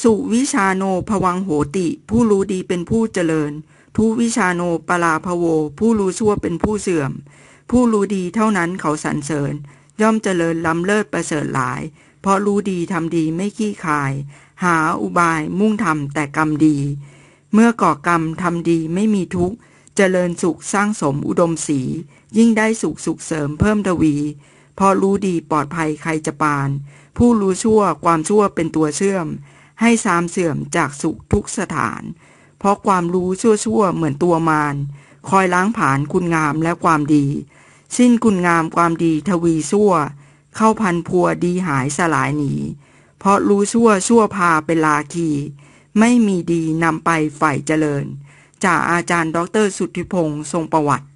สุวิชาโนภวังโหติ ผู้รู้ดีเป็นผู้เจริญทุวิชาโนปลาภโว ผู้รู้ชั่วเป็นผู้เสื่อม ผู้รู้ดีเท่านั้นเขาสรรเสริญ ย่อมเจริญล้ำเลิศประเสริฐหลาย เพราะรู้ดีทำดีไม่ขี้คาย หาอุบายมุ่งทำแต่กรรมดี เมื่อก่อกรรมทำดีไม่มีทุกข์ เจริญสุขสร้างสมอุดมสียิ่งได้สุขสุขเสริมเพิ่มทวีพอรู้ดีปลอดภัยใครจะปาน ผู้รู้ชั่วความชั่วเป็นตัวเชื่อมให้สามเสื่อมจากสุขทุกสถาน เพราะความรู้ชั่วๆเหมือนตัวมาร คอยล้างผานคุณงามและความดี สิ้นคุณงามความดีทวีชั่ว เข้าพันพัวดีหายสลายหนี เพราะรู้ชั่วชั่วพาเป็นลาคี ไม่มีดีนำไปฝ่ายเจริญ จากอาจารย์ ดร สุทธิพงษ์ทรงประวัติ